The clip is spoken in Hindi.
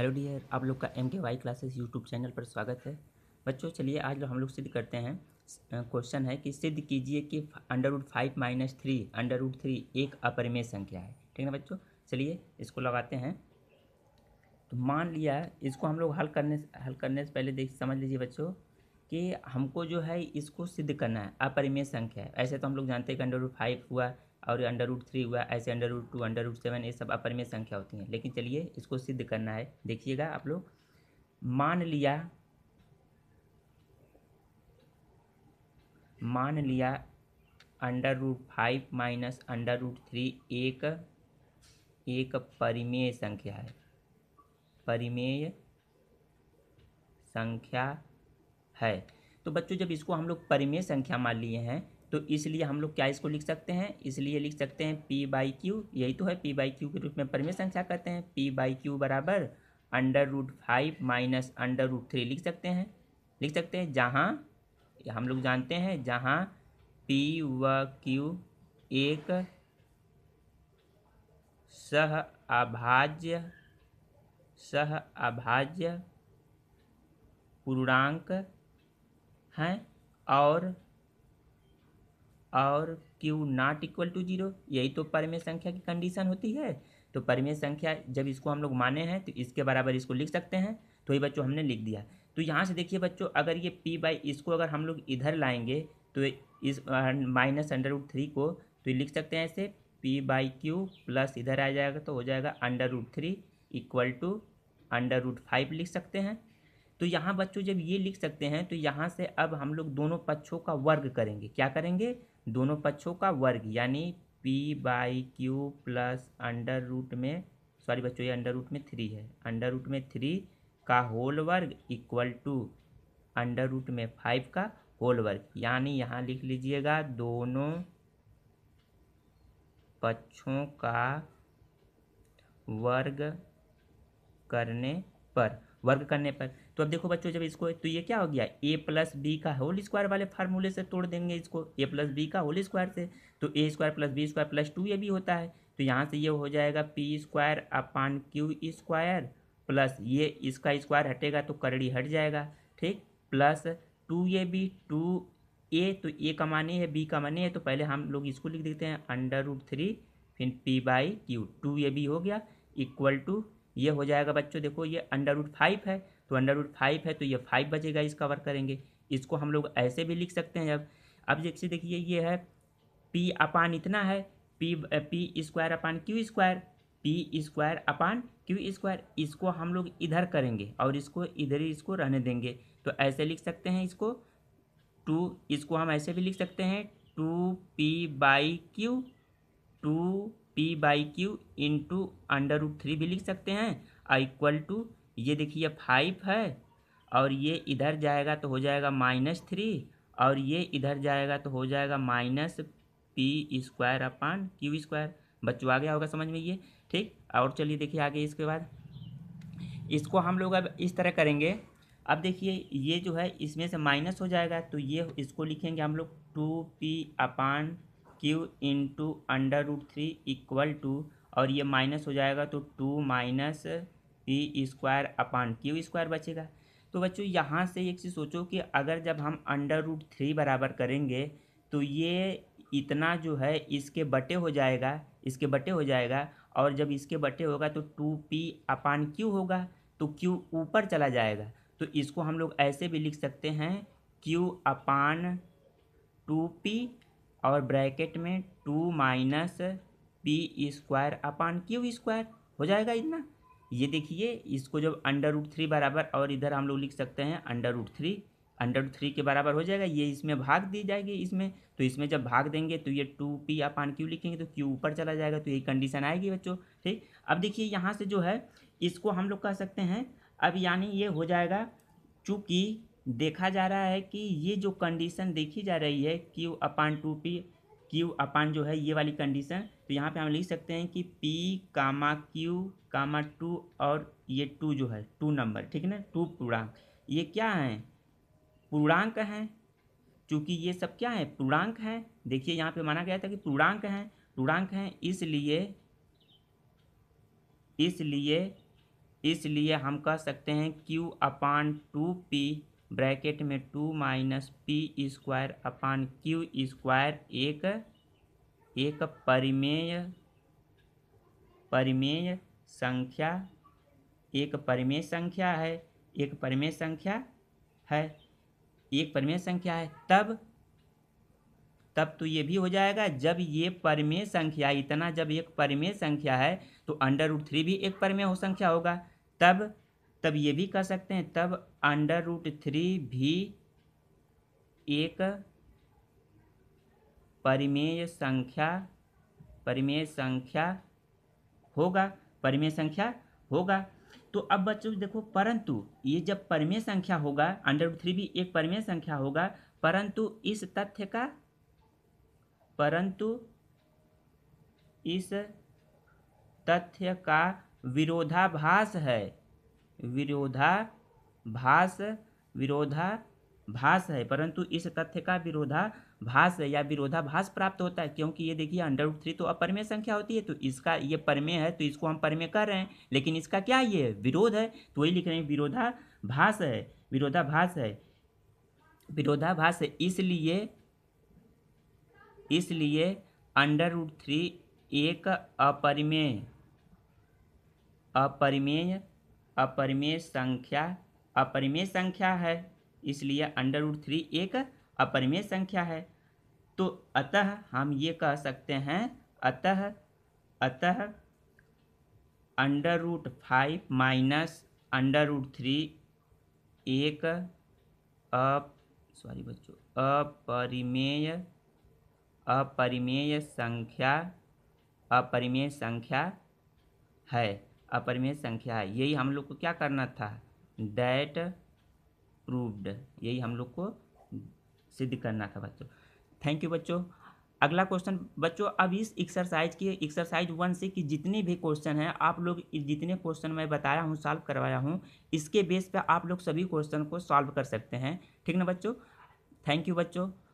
हेलो डियर आप लोग का एम के वाई क्लासेस यूट्यूब चैनल पर स्वागत है बच्चों चलिए आज हम लोग सिद्ध करते हैं क्वेश्चन है कि सिद्ध कीजिए कि under root five minus three under root three एक अपरिमेय संख्या है ठीक है ना बच्चों चलिए इसको लगाते हैं तो मान लिया इसको हम लोग हल करने हल करने से पहले देख समझ लीजिए बच्चों कि हमको जो है इसको सिद्ध करना है अपरिमेय संख्या है ऐसे तो हम लोग जानते हैं कि अंडर रूट फाइव हुआ और अंडर रूट थ्री हुआ ऐसे under root two under root seven ये सब अपरिमेय संख्या होती हैं लेकिन चलिए इसको सिद्ध करना है देखिएगा आप लोग मान लिया मान लिया under root five minus under root three एक एक परिमेय संख्या है परिमेय संख्या है तो बच्चों जब इसको हम लोग परिमेय संख्या मान लिए हैं तो इसलिए हम लोग क्या इसको लिख सकते हैं इसलिए लिख सकते हैं पी बाई क्यू यही तो है पी बाई क्यू के रूप में परिमेय संख्या कहते हैं पी बाई क्यू बराबर under root five minus under root three लिख सकते हैं लिख सकते हैं जहाँ हम लोग जानते हैं जहाँ पी व क्यू एक सह अभाज्य सह अभाज्य पूर्णांक हैं और और Q not equal to zero यही तो परिमेय संख्या की कंडीशन होती है तो परिमेय संख्या जब इसको हम लोग माने हैं तो इसके बराबर इसको लिख सकते हैं तो ये बच्चों हमने लिख दिया तो यहाँ से देखिए बच्चों अगर ये पी बाई इसको अगर हम लोग इधर लाएंगे तो इस माइनस अंडर रूट थ्री को तो लिख सकते हैं ऐसे पी बाई क्यू प्लस इधर आ जाएगा तो हो जाएगा under root three equal to under root five लिख सकते हैं तो यहाँ बच्चों जब ये लिख सकते हैं तो यहाँ से अब हम लोग दोनों पक्षों का वर्ग करेंगे क्या करेंगे दोनों पक्षों का वर्ग यानी P by Q plus under root में सॉरी बच्चों ये अंडर रूट में थ्री है अंडर रूट में थ्री का होल वर्ग इक्वल टू अंडर रूट में फाइव का होल वर्ग यानी यहाँ लिख लीजिएगा दोनों पक्षों का वर्ग करने पर वर्ग करने पर तो अब देखो बच्चों जब इसको तो ये क्या हो गया ए प्लस बी का होल स्क्वायर वाले फार्मूले से तोड़ देंगे इसको ए प्लस बी का होल स्क्वायर से तो A square plus B square plus two A भी होता है तो यहाँ से ये हो जाएगा P square upon Q square plus ये इसका स्क्वायर हटेगा तो करड़ी हट जाएगा ठीक plus two A B two A तो ए का माने है बी का माने है तो पहले हम लोग इसको लिख देते हैं अंडर रूट थ्री फिर P by Q two A B हो गया इक्वल टू ये हो जाएगा बच्चों देखो ये अंडर रूट फाइव है तो अंडर रूट फाइव है तो ये फाइव बचेगा इस कवर करेंगे इसको हम लोग ऐसे भी लिख सकते हैं अब अब जैसे देखिए ये है पी अपान इतना है P P square upon Q square P square upon Q square इसको हम लोग इधर करेंगे और इसको इधर ही इसको रहने देंगे तो ऐसे लिख सकते हैं इसको टू इसको हम ऐसे भी लिख सकते हैं two P by Q two P by Q into under root three भी लिख सकते हैं इक्वल टू ये देखिए फाइव है और ये इधर जाएगा तो हो जाएगा माइनस थ्री और ये इधर जाएगा तो हो जाएगा minus P square upon Q square बच्चों आ गया होगा समझ में ये ठीक और चलिए देखिए आगे इसके बाद इसको हम लोग अब इस तरह करेंगे अब देखिए ये जो है इसमें से माइनस हो जाएगा तो ये इसको लिखेंगे हम लोग two P upon Q into under root three equal to और ये माइनस हो जाएगा तो two minus P square upon Q square बचेगा तो बच्चों यहाँ से एक चीज़ सोचो कि अगर जब हम अंडर रूट थ्री बराबर करेंगे तो ये इतना जो है इसके बटे हो जाएगा इसके बटे हो जाएगा और जब इसके बटे होगा तो टू पी अपान क्यू होगा तो क्यू ऊपर चला जाएगा तो इसको हम लोग ऐसे भी लिख सकते हैं क्यू अपान टू पी और ब्रैकेट में two minus P square upon Q square हो जाएगा इतना ये देखिए इसको जब अंडर रूट थ्री बराबर और इधर हम लोग लिख सकते हैं under root three under three के बराबर हो जाएगा ये इसमें भाग दी जाएगी इसमें तो इसमें जब भाग देंगे तो ये टू पी अपान क्यू लिखेंगे तो क्यू ऊपर चला जाएगा तो यही कंडीशन आएगी बच्चों ठीक अब देखिए यहाँ से जो है इसको हम लोग कह सकते हैं अब यानी ये हो जाएगा चूँकि देखा जा रहा है कि ये जो कंडीशन देखी जा रही है Q upon two P Q upon जो है ये वाली कंडीशन तो यहाँ पे हम लिख सकते हैं कि P comma Q comma two और ये टू जो है टू नंबर ठीक है ना टू पूर्णांक ये क्या है पूर्णांक हैं चूँकि ये सब क्या है पूर्णांक हैं देखिए यहाँ पे माना गया था कि पूर्णांक हैं पूर्णांक हैं इसलिए इसलिए इसलिए हम कह सकते हैं Q upon two P bracket में two minus P square upon Q square एक एक परिमेय परिमेय संख्या एक परिमेय संख्या है एक परिमेय संख्या है एक परिमेय संख्या है तब तब तो ये भी हो जाएगा जब ये परिमेय संख्या इतना जब एक परिमेय संख्या है तो अंडर रूट थ्री भी एक परिमेय हो संख्या होगा तब तब ये भी कह सकते हैं तब अंडर रूट थ्री भी एक परिमेय संख्या परिमेय संख्या होगा परिमेय संख्या होगा तो अब बच्चों देखो परंतु ये जब परिमेय संख्या होगा अंडर रूट थ्री भी एक परिमेय संख्या होगा परंतु इस तथ्य का परंतु इस तथ्य का विरोधाभास है विरोधा भास विरोधा भास है परंतु इस तथ्य का विरोधाभास या विरोधाभास प्राप्त होता है क्योंकि ये देखिए अंडर रूट थ्री तो अपरमेय संख्या होती है तो इसका ये परमेय है तो इसको हम परमेय कर रहे हैं लेकिन इसका क्या ये विरोध है तो वही लिख रहे हैं विरोधाभास है विरोधाभास है विरोधाभास है इसलिए इसलिए अंडर रूट थ्री एक अपरिमेय अपरिमेय अपरिमेय संख्या अपरिमेय संख्या है इसलिए अंडर रूट थ्री एक अपरिमेय संख्या है तो अतः हम ये कह सकते हैं अतः अतः under root five minus under root three एक अप सॉरी बच्चों अपरिमेय अपरिमेय संख्या अपरिमेय संख्या है अपरिमेय संख्या है यही हम लोग को क्या करना था दैट प्रूव्ड यही हम लोग को सिद्ध करना था बच्चों थैंक यू बच्चों अगला क्वेश्चन बच्चों अब इस एक्सरसाइज की एक्सरसाइज वन से कि जितने भी क्वेश्चन हैं आप लोग जितने क्वेश्चन मैं बताया हूँ सॉल्व करवाया हूँ इसके बेस पर आप लोग सभी क्वेश्चन को सॉल्व कर सकते हैं ठीक ना बच्चों थैंक यू बच्चों